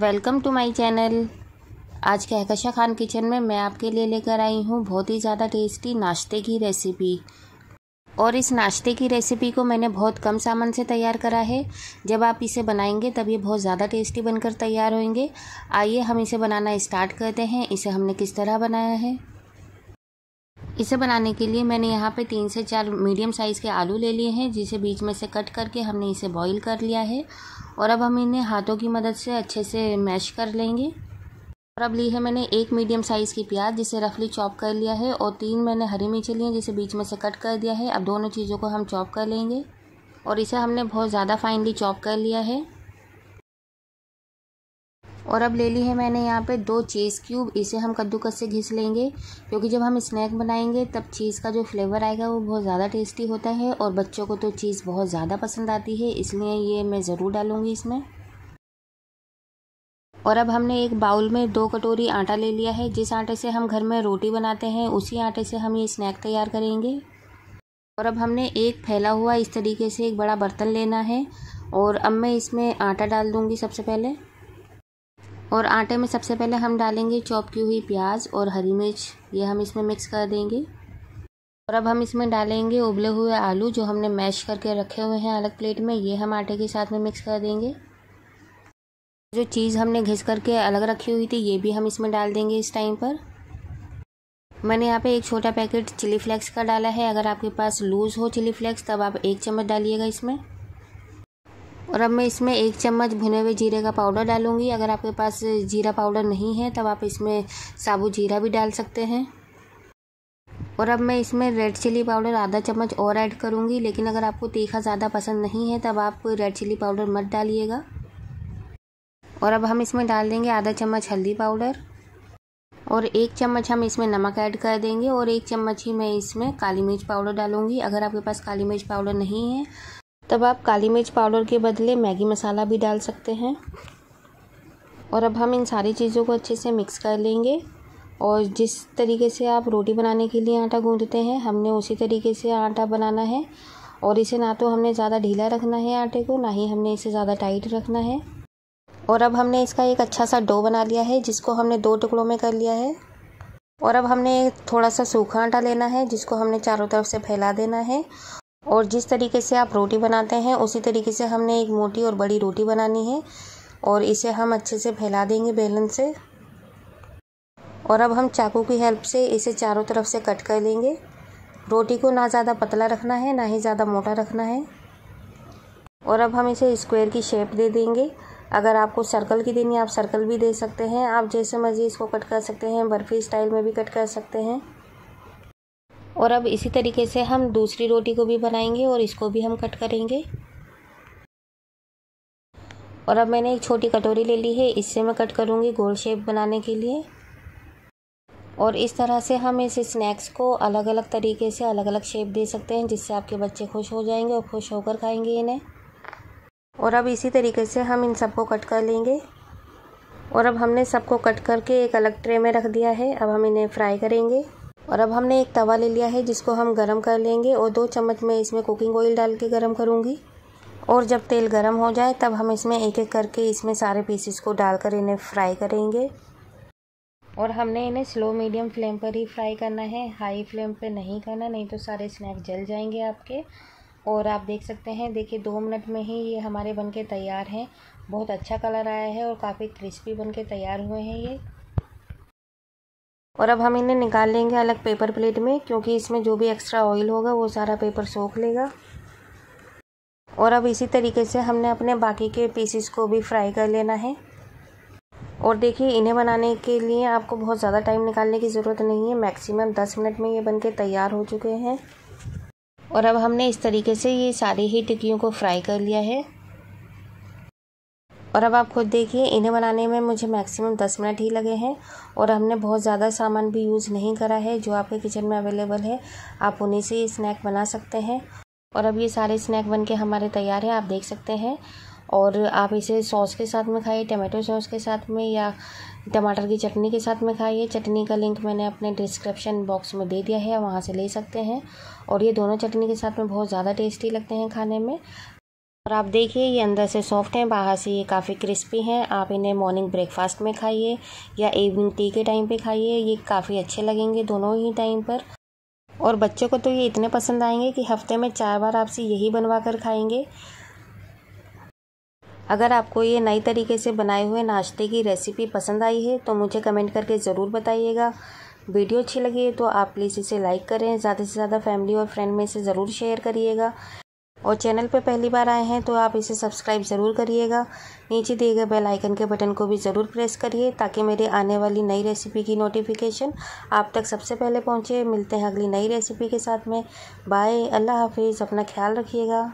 welcome to my channel आज Kahkasha Khan kitchen में मैं आपके लिए लेकर आई हूँ बहुत ही ज़्यादा टेस्टी नाश्ते की रेसिपी और इस नाश्ते की रेसिपी को मैंने बहुत कम सामान से तैयार करा है जब आप इसे बनाएंगे तब ये बहुत ज़्यादा टेस्टी बनकर तैयार होंगे आइए हम इसे बनाना स्टार्ट करते हैं इसे हमने किस तरह बनाया है इसे बनाने के लिए मैंने यहाँ पे तीन से चार मीडियम साइज़ के आलू ले लिए हैं जिसे बीच में से कट करके हमने इसे बॉईल कर लिया है और अब हम इन्हें हाथों की मदद से अच्छे से मैश कर लेंगे और अब ली है मैंने एक मीडियम साइज़ की प्याज जिसे रफली चॉप कर लिया है और तीन मैंने हरी मिर्च ली हैं जिसे बीच में से कट कर दिया है अब दोनों चीज़ों को हम चॉप कर लेंगे और इसे हमने बहुत ज़्यादा फाइनली चॉप कर लिया है और अब ले ली है मैंने यहाँ पे दो चीज़ क्यूब इसे हम कद्दूकस से घिस लेंगे क्योंकि जब हम स्नैक बनाएंगे तब चीज़ का जो फ्लेवर आएगा वो बहुत ज़्यादा टेस्टी होता है और बच्चों को तो चीज़ बहुत ज़्यादा पसंद आती है इसलिए ये मैं ज़रूर डालूँगी इसमें और अब हमने एक बाउल में दो कटोरी आटा ले लिया है जिस आटे से हम घर में रोटी बनाते हैं उसी आटे से हम ये स्नैक तैयार करेंगे और अब हमने एक फैला हुआ इस तरीके से एक बड़ा बर्तन लेना है और अब मैं इसमें आटा डाल दूँगी सबसे पहले और आटे में सबसे पहले हम डालेंगे चॉप की हुई प्याज और हरी मिर्च ये हम इसमें मिक्स कर देंगे और अब हम इसमें डालेंगे उबले हुए आलू जो हमने मैश करके रखे हुए हैं अलग प्लेट में ये हम आटे के साथ में मिक्स कर देंगे जो चीज़ हमने घिस करके अलग रखी हुई थी ये भी हम इसमें डाल देंगे इस टाइम पर मैंने यहाँ पे एक छोटा पैकेट चिली फ्लेक्स का डाला है अगर आपके पास लूज़ हो चिली फ्लेक्स तब आप एक चम्मच डालिएगा इसमें और अब मैं इसमें एक चम्मच भुने हुए जीरे का पाउडर डालूंगी अगर आपके पास जीरा पाउडर नहीं है तब आप इसमें साबुत जीरा भी डाल सकते हैं और अब मैं इसमें रेड चिली पाउडर आधा चम्मच और ऐड करूँगी लेकिन अगर आपको तीखा ज़्यादा पसंद नहीं है तब आप रेड चिली पाउडर मत डालिएगा और अब हम इसमें डाल देंगे आधा चम्मच हल्दी पाउडर और एक चम्मच हम इसमें नमक ऐड कर देंगे और एक चम्मच ही मैं इसमें काली मिर्च पाउडर डालूंगी अगर आपके पास काली मिर्च पाउडर नहीं है तब आप काली मिर्च पाउडर के बदले मैगी मसाला भी डाल सकते हैं और अब हम इन सारी चीज़ों को अच्छे से मिक्स कर लेंगे और जिस तरीके से आप रोटी बनाने के लिए आटा गूंदते हैं हमने उसी तरीके से आटा बनाना है और इसे ना तो हमने ज़्यादा ढीला रखना है आटे को ना ही हमने इसे ज़्यादा टाइट रखना है और अब हमने इसका एक अच्छा सा डो बना लिया है जिसको हमने दो टुकड़ों में कर लिया है और अब हमने थोड़ा सा सूखा आटा लेना है जिसको हमने चारों तरफ से फैला देना है और जिस तरीके से आप रोटी बनाते हैं उसी तरीके से हमने एक मोटी और बड़ी रोटी बनानी है और इसे हम अच्छे से फैला देंगे बेलन से और अब हम चाकू की हेल्प से इसे चारों तरफ से कट कर लेंगे रोटी को ना ज़्यादा पतला रखना है ना ही ज़्यादा मोटा रखना है और अब हम इसे स्क्वायर की शेप दे देंगे अगर आपको सर्कल की देनी है आप सर्कल भी दे सकते हैं आप जैसे मर्जी इसको कट कर सकते हैं बर्फ़ी स्टाइल में भी कट कर सकते हैं और अब इसी तरीके से हम दूसरी रोटी को भी बनाएंगे और इसको भी हम कट करेंगे और अब मैंने एक छोटी कटोरी ले ली है इससे मैं कट करूँगी गोल शेप बनाने के लिए और इस तरह से हम इस स्नैक्स को अलग अलग तरीके से अलग अलग शेप दे सकते हैं जिससे आपके बच्चे खुश हो जाएंगे और खुश होकर खाएंगे इन्हें और अब इसी तरीके से हम इन सबको कट कर लेंगे और अब हमने सबको कट करके एक अलग ट्रे में रख दिया है अब हम इन्हें फ्राई करेंगे और अब हमने एक तवा ले लिया है जिसको हम गरम कर लेंगे और दो चम्मच मैं इसमें कुकिंग ऑयल डाल के गरम करूँगी और जब तेल गरम हो जाए तब हम इसमें एक एक करके इसमें सारे पीसेस को डालकर इन्हें फ्राई करेंगे और हमने इन्हें स्लो मीडियम फ्लेम पर ही फ्राई करना है हाई फ्लेम पर नहीं करना नहीं तो सारे स्नैक जल जाएंगे आपके और आप देख सकते हैं देखिए दो मिनट में ही ये हमारे बनके तैयार हैं बहुत अच्छा कलर आया है और काफ़ी क्रिस्पी बनके तैयार हुए हैं ये और अब हम इन्हें निकाल लेंगे अलग पेपर प्लेट में क्योंकि इसमें जो भी एक्स्ट्रा ऑयल होगा वो सारा पेपर सोख लेगा और अब इसी तरीके से हमने अपने बाकी के पीसेस को भी फ्राई कर लेना है और देखिए इन्हें बनाने के लिए आपको बहुत ज़्यादा टाइम निकालने की ज़रूरत नहीं है मैक्सिमम दस मिनट में ये बनके तैयार हो चुके हैं और अब हमने इस तरीके से ये सारी ही टिक्कियों को फ्राई कर लिया है और अब आप खुद देखिए इन्हें बनाने में मुझे मैक्सिमम दस मिनट ही लगे हैं और हमने बहुत ज़्यादा सामान भी यूज़ नहीं करा है जो आपके किचन में अवेलेबल है आप उन्हीं से ये स्नैक बना सकते हैं और अब ये सारे स्नैक बन के हमारे तैयार हैं आप देख सकते हैं और आप इसे सॉस के साथ में खाइए टमाटो सॉस के साथ में या टमाटर की चटनी के साथ में खाइए चटनी का लिंक मैंने अपने डिस्क्रिप्शन बॉक्स में दे दिया है वहाँ से ले सकते हैं और ये दोनों चटनी के साथ में बहुत ज़्यादा टेस्टी लगते हैं खाने में और आप देखिए ये अंदर से सॉफ्ट हैं बाहर से ये काफ़ी क्रिस्पी हैं आप इन्हें मॉर्निंग ब्रेकफास्ट में खाइए या इवनिंग टी के टाइम पे खाइए ये काफ़ी अच्छे लगेंगे दोनों ही टाइम पर और बच्चों को तो ये इतने पसंद आएंगे कि हफ्ते में चार बार आपसे यही बनवा कर खाएंगे अगर आपको ये नई तरीके से बनाए हुए नाश्ते की रेसिपी पसंद आई है तो मुझे कमेंट करके ज़रूर बताइएगा वीडियो अच्छी लगी है तो आप प्लीज़ इसे लाइक करें ज़्यादा से ज़्यादा फैमिली और फ्रेंड में इसे ज़रूर शेयर करिएगा और चैनल पर पहली बार आए हैं तो आप इसे सब्सक्राइब ज़रूर करिएगा नीचे दिए गए बेल आइकन के बटन को भी ज़रूर प्रेस करिए ताकि मेरे आने वाली नई रेसिपी की नोटिफिकेशन आप तक सबसे पहले पहुँचे मिलते हैं अगली नई रेसिपी के साथ में बाय अल्लाह हाफिज़ अपना ख्याल रखिएगा